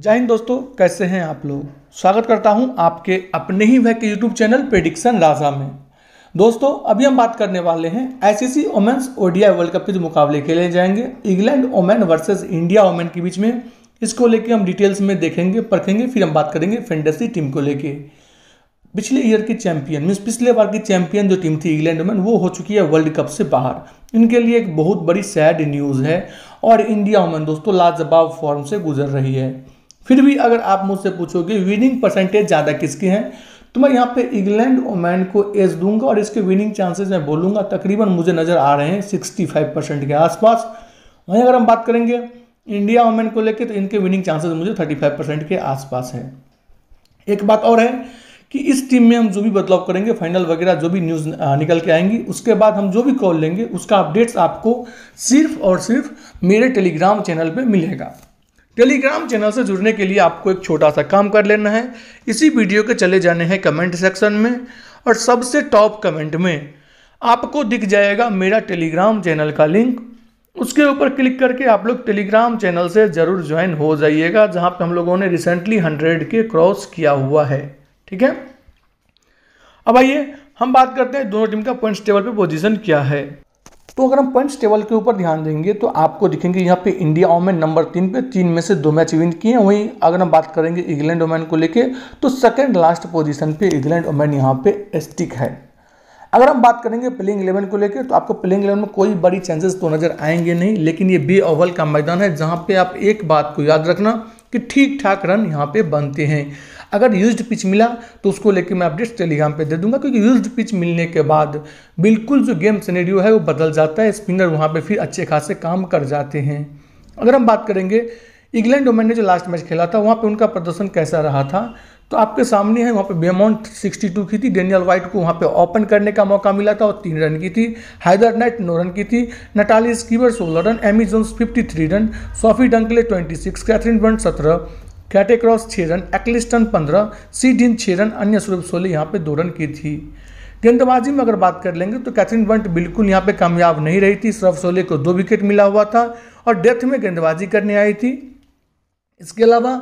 जय हिंद दोस्तों कैसे हैं आप लोग स्वागत करता हूं आपके अपने ही वह के यूट्यूब चैनल प्रेडिक्शन राजा में दोस्तों अभी हम बात करने वाले हैं ICC womens ODI world cup के जो मुकाबले खेले जाएंगे England women versus India women के बीच में इसको लेके हम डिटेल्स में देखेंगे परखेंगे फिर हम बात करेंगे फेंडेसी टीम को लेके पिछले ईयर की चैंपियन मीन्स पिछले बार की चैंपियन जो टीम थी इंग्लैंड ओमेन वो हो चुकी है वर्ल्ड कप से बाहर इनके लिए एक बहुत बड़ी सैड न्यूज़ है और इंडिया ओमेन दोस्तों लाजवाब फॉर्म से गुजर रही है फिर भी अगर आप मुझसे पूछोगे विनिंग परसेंटेज ज़्यादा किसकी है तो मैं यहाँ पे इंग्लैंड ओमैन को एज दूंगा और इसके विनिंग चांसेस मैं बोलूँगा तकरीबन मुझे नज़र आ रहे हैं सिक्सटी फाइव परसेंट के आसपास वहीं अगर हम बात करेंगे इंडिया ओमैन को लेकर तो इनके विनिंग चांसेस मुझे थर्टी फाइव परसेंट के आसपास है एक बात और है कि इस टीम में हम जो भी बदलाव करेंगे फाइनल वगैरह जो भी न्यूज़ निकल के आएंगी उसके बाद हम जो भी कॉल लेंगे उसका अपडेट्स आपको सिर्फ और सिर्फ मेरे टेलीग्राम चैनल पे मिलेगा टेलीग्राम चैनल से जुड़ने के लिए आपको एक छोटा सा काम कर लेना है इसी वीडियो के चले जाने हैं कमेंट सेक्शन में और सबसे टॉप कमेंट में आपको दिख जाएगा मेरा टेलीग्राम चैनल का लिंक उसके ऊपर क्लिक करके आप लोग टेलीग्राम चैनल से ज़रूर ज्वाइन हो जाइएगा जहाँ पे हम लोगों ने रिसेंटली हंड्रेड के क्रॉस किया हुआ है ठीक है अब आइए हम बात करते हैं दोनों टीम का पॉइंट्स टेबल पे पोजीशन क्या है तो अगर हम पॉइंट्स टेबल के ऊपर ध्यान देंगे तो आपको दिखेंगे यहाँ पे इंडिया ओमेन नंबर तीन पे तीन में से दो मैच विन किए हैं वहीं अगर हम बात करेंगे इंग्लैंड ओमेन को लेके तो सेकंड लास्ट पोजीशन पे इंग्लैंड ओमेन यहाँ पे स्टिक है अगर हम बात करेंगे प्लेइंग इलेवन को लेकर तो आपको प्लेइंग इलेवन में कोई बड़ी चेंजेस तो नजर आएंगे नहीं लेकिन ये बे ओवल का मैदान है जहाँ पे आप एक बात को याद रखना कि ठीक ठाक रन यहाँ पे बनते हैं अगर यूज्ड पिच मिला तो उसको लेकर मैं अपडेट्स टेलीग्राम पे दे दूंगा क्योंकि यूज्ड पिच मिलने के बाद बिल्कुल जो गेम सिनेरियो है वो बदल जाता है स्पिनर वहाँ पे फिर अच्छे खासे काम कर जाते हैं अगर हम बात करेंगे इंग्लैंड ओमैन ने जो लास्ट मैच खेला था वहाँ पर उनका प्रदर्शन कैसा रहा था तो आपके सामने है वहाँ पे बेमोंट 62 की थी डेनियल वाइट को वहाँ पे ओपन करने का मौका मिला था और तीन रन की थी हैदर नाइट नौ रन की थी नटाली स्कीवर सोलह run Amy Jones fifty three run Sophie Dunkley twenty six Katherine Brunt सत्रह कैटे क्रॉस छः रन एक्लिस्टन पंद्रह सी डिन छः रन अन्य स्वरूप सोलह यहाँ पे दो रन की थी गेंदबाजी में अगर बात कर लेंगे तो कैथरीन बंट बिल्कुल यहाँ पे कामयाब नहीं रही थी श्रव सोले को दो विकेट मिला हुआ था और डेथ में गेंदबाजी करने आई थी इसके अलावा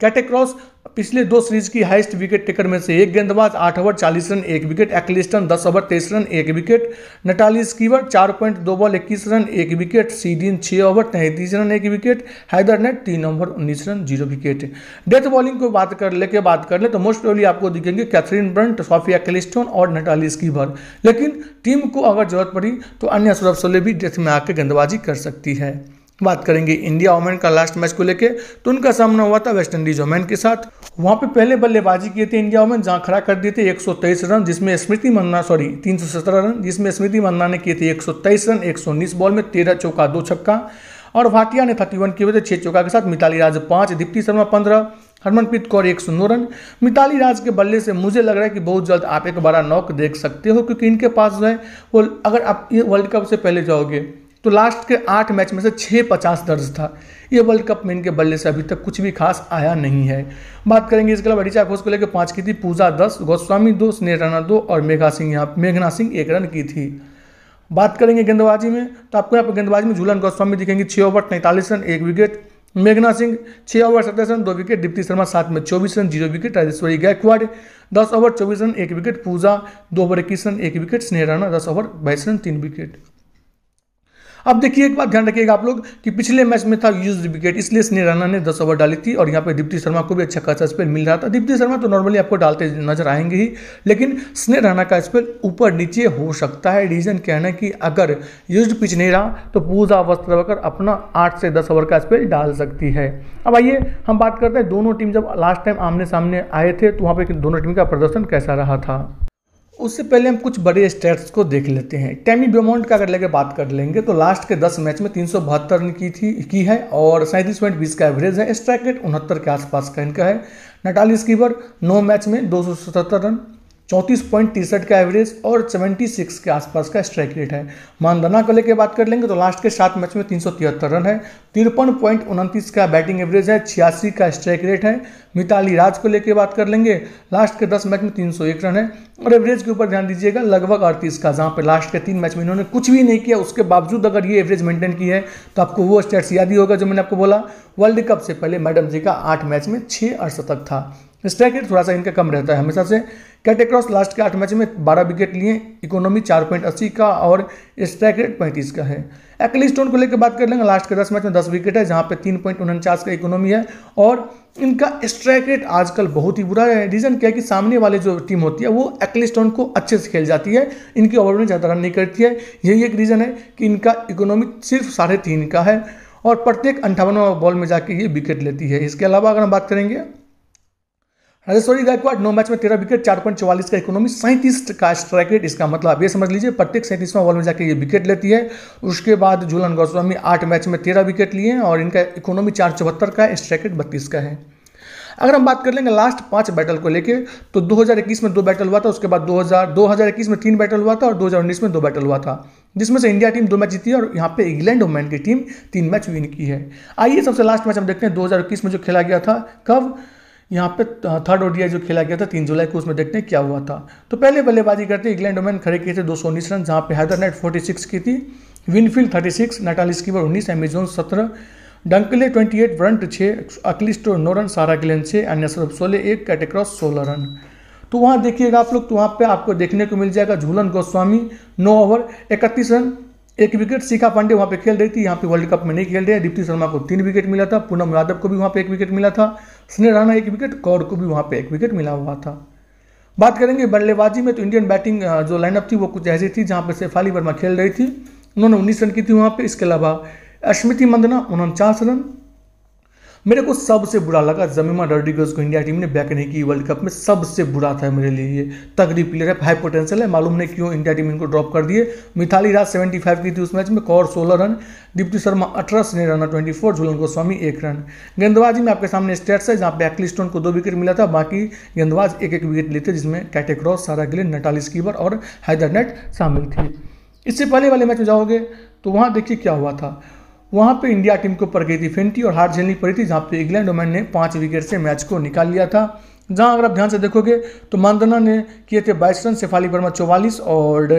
कैटेक्रॉस पिछले दो सीरीज की हाईएस्ट विकेट टेकर में से एक गेंदबाज आठ ओवर चालीस रन एक विकेट एक्लिस्टन दस ओवर तेईस रन एक विकेट नटाली स्कीवर चार पॉइंट दो बॉल इक्कीस रन एक विकेट सीडीन छः ओवर तैंतीस रन एक विकेट हैदर तीन ओवर उन्नीस run zero wicket death bowling को बात कर लेके बात कर ले तो मोस्ट प्रोबली आपको दिखेंगे कैथरीन ब्रंट सोफिया क्लिस्टोन और नटाली स्कीवर लेकिन टीम को अगर जरूरत पड़ी तो अन्य सौरभ सोले भी डेथ में आकर गेंदबाजी कर सकती है बात करेंगे इंडिया ओमेन का लास्ट मैच को लेके तो उनका सामना हुआ था वेस्ट इंडीज ओमेन के साथ वहां पे पहले बल्लेबाजी किए थे इंडिया ओमेन जहां खड़ा कर दिए थे 123 रन जिसमें स्मृति मंदना सॉरी 317 रन जिसमें स्मृति मंदना ने किए थे 123 रन 119 बॉल में तेरह चौका दो छक्का और भाटिया ने थर्टी वन किए थे छह चौका के साथ मिताली राज पांच दीप्ति शर्मा पंद्रह हरमनप्रीत कौर एक सौ रन मिताली राज के बल्ले से मुझे लग रहा है कि बहुत जल्द आप एक बड़ा नॉक देख सकते हो क्योंकि इनके पास जो है वो अगर आप ये वर्ल्ड कप से पहले जाओगे तो लास्ट के आठ मैच में से छः पचास दर्ज था ये वर्ल्ड कप में इनके बल्ले से अभी तक कुछ भी खास आया नहीं है बात करेंगे इसके अलावा रिचा घोष को लेकर पाँच की थी पूजा दस गोस्वामी दो स्नेह राणा दो और मेघा सिंह यहाँ मेघना सिंह एक रन की थी बात करेंगे गेंदबाजी में तो आपको यहाँ पर गेंदबाजी में झूलन गोस्वामी दिखेंगे छः ओवर तैंतालीस रन एक विकेट मेघना सिंह छः ओवर सत्ताईस रन दो विकेट दीप्ति शर्मा सात में चौबीस run zero wicket Rajeshwari Gayakwad दस ओवर चौबीस रन एक विकेट पूजा दो ओवर इक्कीस रन एक विकेट स्नेह राणा दस ओवर बाईस रन तीन विकेट अब देखिए एक बात ध्यान रखिएगा आप लोग कि पिछले मैच में था यूज विकेट इसलिए स्ने राना ने दस ओवर डाली थी और यहाँ पे दीप्ति शर्मा को भी अच्छा खासा स्पेल मिल रहा था दीप्ति शर्मा तो नॉर्मली आपको डालते नजर आएंगे ही लेकिन स्ने राना का स्पेल ऊपर नीचे हो सकता है रीजन क्या है कि अगर यूज पिच नहीं रहा तो पूजा वस्त्र वस्त्रवकर अपना आठ से दस ओवर का स्पेल डाल सकती है अब आइए हम बात करते हैं दोनों टीम जब लास्ट टाइम आमने सामने आए थे तो वहाँ पर दोनों टीम का प्रदर्शन कैसा रहा था उससे पहले हम कुछ बड़े स्टेट्स को देख लेते हैं टैमी बेमोंट का अगर लेकर बात कर लेंगे तो लास्ट के 10 मैच में तीन रन की थी की है और सैंतीस पॉइंट बीस का एवरेज है स्ट्राइक रेट उनहत्तर के आसपास का इनका है नटाली कीवर नौ मैच में दो रन चौंतीस पॉइंट तिरसठ का एवरेज और 76 के आसपास का स्ट्राइक रेट है मानदना को लेकर बात कर लेंगे तो लास्ट के सात मैच में तीन रन है तिरपन पॉइंट उनतीस का बैटिंग एवरेज है छियासी का स्ट्राइक रेट है मिताली राज को लेकर बात कर लेंगे लास्ट के दस मैच में 301 रन है और एवरेज के ऊपर ध्यान दीजिएगा लगभग अड़तीस का जहाँ पर लास्ट के तीन मैच में इन्होंने कुछ भी नहीं किया उसके बावजूद अगर ये एवरेज मेंटेन की है तो आपको वो स्टेट्स याद ही होगा जो मैंने आपको बोला वर्ल्ड कप से पहले मैडम जी का आठ मैच में छः अड़सतक था स्ट्राइक रेट थोड़ा सा इनका कम रहता है हमेशा से कैट एक्रॉस लास्ट के आठ मैच में बारह विकेट लिए इकोनॉमी चार पॉइंट अस्सी का और स्ट्राइक रेट पैंतीस का है एक्ली स्टोन को लेकर बात कर लेंगे लास्ट के दस मैच में दस विकेट है जहाँ पे तीन पॉइंट उनचास का इकोनॉमी है और इनका स्ट्राइक रेट आजकल बहुत ही बुरा है रीज़न क्या है कि सामने वाली जो टीम होती है वो एक्ली स्टोन को अच्छे से खेल जाती है इनकी ओवर में ज़्यादा रन नहीं करती है यही एक रीज़न है कि इनका इकोनॉमी सिर्फ साढ़े तीन का है और प्रत्येक अंठावनवा बॉल में जाके ये विकेट लेती है इसके अलावा अगर हम बात करेंगे राजेश्वरी गायकवाड़ नौ मैच में तेरह विकेट चार पॉइंट चौवालीस का इकोनॉमी सैंतीस का स्ट्राइक रेट इसका मतलब आप ये समझ लीजिए प्रत्येक सैंतीसवां बॉल में जाकर ये विकेट लेती है उसके बाद झूलन गोस्वामी आठ मैच में तेरह विकेट लिए हैं और इनका इकोनॉमी चार चौहत्तर का स्ट्राइक रेट बत्तीस का है अगर हम बात कर लेंगे लास्ट पांच बैटल को लेके तो 2021 में दो बैटल हुआ था उसके बाद 2000 2021 में तीन बैटल हुआ था और 2019 में दो बैटल हुआ था जिसमें से इंडिया टीम दो मैच जीती है और यहाँ पे इंग्लैंड वुमेन की टीम तीन मैच विन की है आइए सबसे लास्ट मैच हम देखते हैं दो में जो खेला गया था कब यहाँ पे थर्ड ओडीआई जो खेला गया था तीन जुलाई को उसमें देखते हैं क्या हुआ था तो पहले बल्लेबाजी करते इंग्लैंड ओमैन खड़े किए थे दो सौ उन्नीस रन जहाँ पे हैदर नेट फोर्टी सिक्स की थी Winfield thirty six Natalie Sciver उन्नीस एमेजोन सत्रह डंकले ट्वेंटी एट व्रंट छः अखिलिस्ट और नौ रन सारा गिलेन छः अन्य सौरभ सोलह एक कैटेक्रॉस सोलह रन तो वहाँ देखिएगा आप लोग तो वहाँ पे आपको देखने को मिल जाएगा झूलन गोस्वामी नौ ओवर इकतीस रन एक विकेट शिखा पांडे वहाँ पे खेल रही थी यहाँ पे वर्ल्ड कप में नहीं खेल रहे दीप्ति शर्मा को तीन विकेट मिला था पूनम यादव को भी वहाँ पे एक विकेट मिला था स्नेह राणा एक विकेट कौर को भी वहाँ पे एक विकेट मिला हुआ था बात करेंगे बल्लेबाजी में तो इंडियन बैटिंग जो लाइनअप थी वो कुछ ऐसी थी जहाँ पर शेफाली वर्मा खेल रही थी उन्होंने उन्नीस रन की थी वहाँ पर इसके अलावा अश्मिति मंदना उनचास रन मेरे को सबसे बुरा लगा जमीमा रेड्रिगज को इंडिया टीम ने बैक नहीं की वर्ल्ड कप में सबसे बुरा था मेरे लिए ये तगड़ी प्लेयर है हाई पोटेंशियल है मालूम नहीं क्यों इंडिया टीम इनको ड्रॉप कर दिए मिथाली राज 75 की थी उस मैच में कौर 16 रन दीप्ति शर्मा अठारह run twenty four Jhulan Goswami एक रन गेंदबाजी में आपके सामने स्टेट्स है जहाँ पे स्टोन को दो विकेट मिला था बाकी गेंदबाज एक एक विकेट लेते जिसमें कैटेक्रॉस सारा गिले नटालिस कीवर और हैदर नेट शामिल थे इससे पहले वाले मैच में जाओगे तो वहाँ देखिए क्या हुआ था वहां पे इंडिया टीम को पर गई थी फेंटी और हार झेलनी पड़ी थी जहां पे इंग्लैंड ओमैन ने पांच विकेट से मैच को निकाल लिया था जहां अगर आप ध्यान से देखोगे तो मानदना ने किए थे बाईस रन शेफाली वर्मा चौवालीस और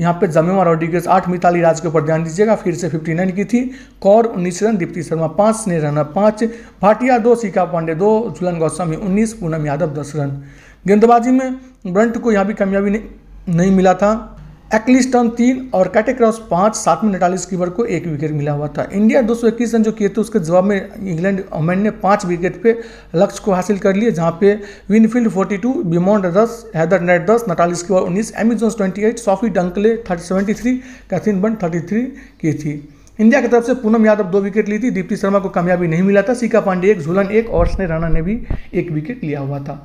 यहाँ पे जमीमा रोड्रिगस आठ मिताली राज के ऊपर ध्यान दीजिएगा फिर से फिफ्टी नाइन की थी कौर उन्नीस रन दीप्ति शर्मा पाँच ने रन पाँच भाटिया दो सीका पांडे दो झुलन गौस्वामी उन्नीस पूनम यादव दस रन गेंदबाजी में ब्रंट को यहाँ भी कामयाबी नहीं मिला था एक्लिस्टन तीन और कैटेक्रॉस पाँच सात में नटालिस कीवर को एक विकेट मिला हुआ था इंडिया 221 रन जो किए थे उसके जवाब में इंग्लैंड ओमैन ने पाँच विकेट पे लक्ष्य को हासिल कर लिए जहां पे विनफील्ड 42, बिमोंड दस हैदर नेट दस Natalie Sciver 19, Amy Jones eight Sophie Dunkley thirty seventy three Katherine Brunt three की थी इंडिया की तरफ से पूनम यादव दो विकेट ली थी दीप्ति शर्मा को कामयाबी नहीं मिला था सीका पांडे एक झूलन एक और स्नेह राणा ने भी एक विकेट लिया हुआ था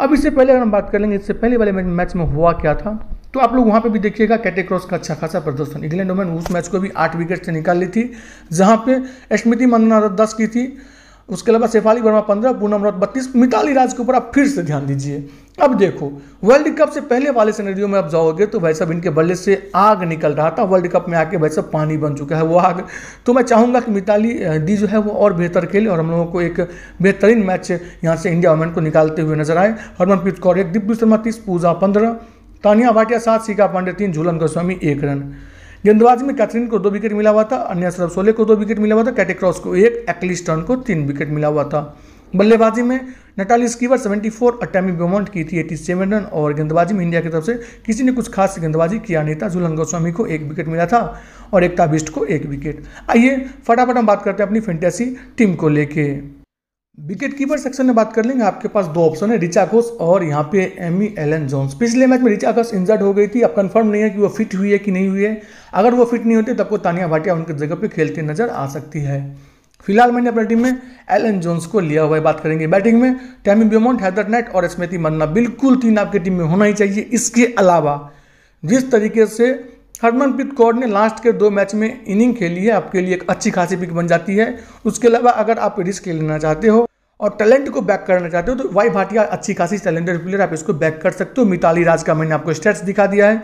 अब इससे पहले अगर हम बात कर लेंगे इससे पहले वाले मैच में हुआ क्या था तो आप लोग वहाँ पे भी देखिएगा कैटेक्रॉस का अच्छा खासा प्रदर्शन इंग्लैंड वुमेन उस मैच को भी आठ विकेट से निकाल ली थी जहाँ पे स्मृति मंदना दस की थी उसके अलावा शेफाली वर्मा पंद्रह पूनम रौत बत्तीस मिताली राज के ऊपर आप फिर से ध्यान दीजिए अब देखो वर्ल्ड कप से पहले वाले सिनेरियो में आप जाओगे तो भाई साहब इनके बल्ले से आग निकल रहा था वर्ल्ड कप में आके भाई साहब पानी बन चुका है वो आग तो मैं चाहूँगा कि मिताली दी जो है वो और बेहतर खेले और हम लोगों को एक बेहतरीन मैच यहाँ से इंडिया वोमेन को निकालते हुए नजर आए हरमनप्रीत कौर एक दिव्य शर्मा तीस पूजा पंद्रह तानिया भाटिया सात सीका पांडे तीन झूलन गोस्वामी एक रन गेंदबाजी में कैथरीन को दो विकेट मिला हुआ था अन्य सरफ सोले को दो विकेट मिला हुआ था कैटेक्रॉस को एक टर्न को तीन विकेट मिला हुआ था बल्लेबाजी में नटाली स्कीवर 74 अटैमी बेमोंट की थी 87 रन और गेंदबाजी में इंडिया की तरफ से किसी ने कुछ खास गेंदबाजी किया नहीं था झूलन गोस्वामी को एक विकेट मिला था और एकता बिस्ट को एक विकेट आइए फटाफट हम बात करते हैं अपनी फेंटेसी टीम को लेकर विकेट कीपर सेक्शन में बात कर लेंगे आपके पास दो ऑप्शन है रिचा घोष और यहाँ पे एमी एन जोन्स पिछले मैच में रिचा घोष इंजर्ड हो गई थी अब कंफर्म नहीं है कि वो फिट हुई है कि नहीं हुई है अगर वो फिट नहीं होती तब को तानिया भाटिया उनकी जगह पे खेलती नजर आ सकती है फिलहाल मैंने अपनी टीम में एल एन जोन्स को लिया हुआ है बात करेंगे बैटिंग में टैमी ब्योमोंट हैदर नेट और स्मृति मन्ना बिल्कुल तीन आपकी टीम में होना ही चाहिए इसके अलावा जिस तरीके से हरमनप्रीत कौर ने लास्ट के दो मैच में इनिंग खेली है आपके लिए एक अच्छी खासी पिक बन जाती है उसके अलावा अगर आप रिस्क लेना चाहते हो और टैलेंट को बैक करना चाहते हो तो वाई भाटिया अच्छी खासी टैलेंटेड प्लेयर आप इसको बैक कर सकते हो मिताली राज का मैंने आपको स्टेट्स दिखा दिया है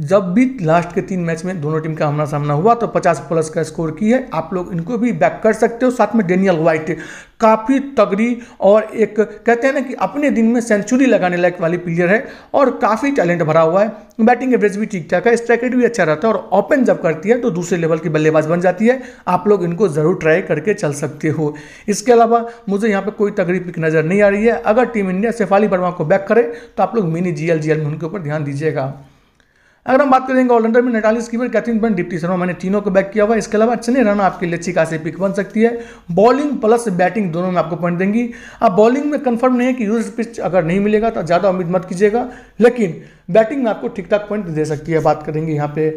जब भी लास्ट के तीन मैच में दोनों टीम का आमना सामना हुआ तो 50 प्लस का स्कोर की है आप लोग इनको भी बैक कर सकते हो साथ में डेनियल व्हाइट काफ़ी तगड़ी और एक कहते हैं ना कि अपने दिन में सेंचुरी लगाने लायक वाली प्लेयर है और काफ़ी टैलेंट भरा हुआ है बैटिंग एवरेज भी ठीक ठाक है स्ट्राइक रेट भी अच्छा रहता है और ओपन जब करती है तो दूसरे लेवल की बल्लेबाज बन जाती है आप लोग इनको ज़रूर ट्राई करके चल सकते हो इसके अलावा मुझे यहाँ पर कोई तगड़ी पिक नज़र नहीं आ रही है अगर टीम इंडिया शेफाली वर्मा को बैक करे तो आप लोग मिनी जी एल में उनके ऊपर ध्यान दीजिएगा अगर हम बात करेंगे ऑलराउंडर में नेटालिस कीपर कैथरीन बन डिप्टी शर्मा मैंने तीनों को बैक किया हुआ है इसके अलावा चने रन आपके लिए अच्छी खासी पिक बन सकती है बॉलिंग प्लस बैटिंग दोनों में आपको पॉइंट देंगी अब बॉलिंग में कंफर्म नहीं है कि यूज पिच अगर नहीं मिलेगा तो ज़्यादा उम्मीद मत कीजिएगा लेकिन बैटिंग में आपको ठीक ठाक पॉइंट दे सकती है बात करेंगे यहाँ पे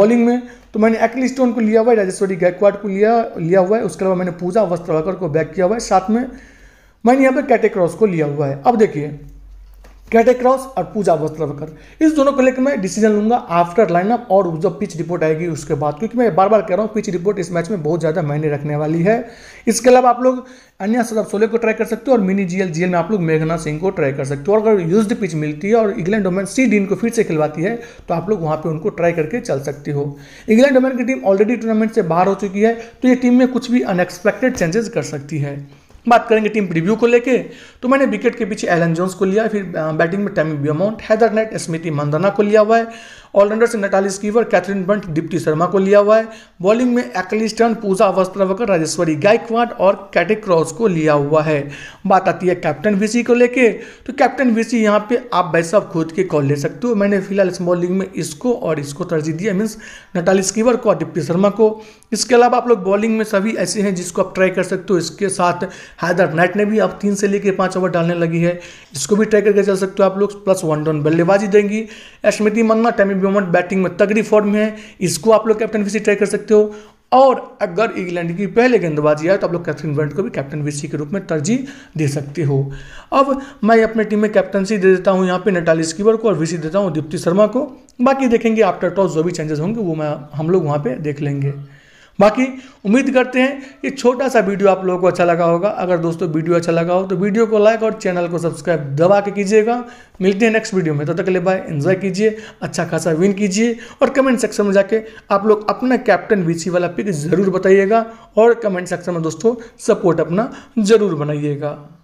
बॉलिंग में तो मैंने एक्ली स्टोन को लिया हुआ है राजेश्वरी गायकवाड़ को लिया लिया हुआ है उसके अलावा मैंने पूजा वस्त्रवाकर को बैक किया हुआ है साथ में मैंने यहाँ पे कैटेक्रॉस को लिया हुआ है अब देखिए कैटे क्रॉस और पूजा वस्त्रकर इस दोनों को लेकर मैं डिसीजन लूंगा आफ्टर लाइनअप और जब पिच रिपोर्ट आएगी उसके बाद क्योंकि मैं बार बार कह रहा हूँ पिच रिपोर्ट इस मैच में बहुत ज़्यादा मायने रखने वाली है इसके अलावा आप लोग अन्य सदर सोले को ट्राई कर सकते हो और मिनी जीएल जीएल में आप लोग मेघना सिंह को ट्राई कर सकते हो और अगर यूज पिच मिलती है और इंग्लैंड डोमेन सी डीन को फिर से खिलवाती है तो आप लोग वहाँ पर उनको ट्राई करके चल सकती हो इंग्लैंड ओमैन की टीम ऑलरेडी टूर्नामेंट से बाहर हो चुकी है तो ये टीम में कुछ भी अनएक्सपेक्टेड चेंजेस कर सकती है बात करेंगे टीम प्रीव्यू को लेके तो मैंने विकेट के पीछे एलन जोन्स को लिया फिर बैटिंग में Tammy Beaumont Heather Knight Smriti Mandhana को लिया हुआ है ऑलराउंडर से Natalie Sciver Katherine Brunt Deepti Sharma को लिया हुआ है बॉलिंग में एक्लिस्टन पूजा वस्त्रवकर राजेश्वरी गायकवाड और कैटिक क्रॉस को लिया हुआ है बात आती है कैप्टन वीसी को लेके तो कैप्टन वीसी यहाँ पे आप वैसा खुद के कॉल ले सकते हो मैंने फिलहाल इस बॉलिंग में इसको और इसको तरजीह दिया मीन्स नटाली स्कीवर को और दीप्ति शर्मा को इसके अलावा आप लोग बॉलिंग में सभी ऐसे हैं जिसको आप ट्राई कर सकते हो इसके साथ हैदर नाइट ने भी आप तीन से लेकर पाँच ओवर डालने लगी है इसको भी ट्राई करके चल सकते हो आप लोग प्लस वन डाउन बल्लेबाजी देंगी स्मृति मन्ना टेमी ब्योमन बैटिंग में तगड़ी फॉर्म में है इसको आप लोग कैप्टनविसी ट्राई कर सकते हो और अगर इंग्लैंड की पहले गेंदबाजी आए तो आप लोग कैथरीन वर्ल्ड को भी कैप्टन विसी के रूप में तरजीह दे सकते हो अब मैं अपने टीम में कैप्टनसी दे देता हूँ यहाँ पे नटाली स्कीवर को और विसी देता हूँ दीप्ति शर्मा को बाकी देखेंगे आफ्टर टॉस जो भी चेंजेस होंगे वो मैं हम लोग वहाँ पे देख लेंगे बाकी उम्मीद करते हैं ये छोटा सा वीडियो आप लोगों को अच्छा लगा होगा अगर दोस्तों वीडियो अच्छा लगा हो तो वीडियो को लाइक और चैनल को सब्सक्राइब दबा के कीजिएगा मिलते हैं नेक्स्ट वीडियो में तब तो तक के लिए बाय एंजॉय कीजिए अच्छा खासा विन कीजिए और कमेंट सेक्शन में जाके आप लोग अपना कैप्टन वीसी वाला पिक ज़रूर बताइएगा और कमेंट सेक्शन में दोस्तों सपोर्ट अपना ज़रूर बनाइएगा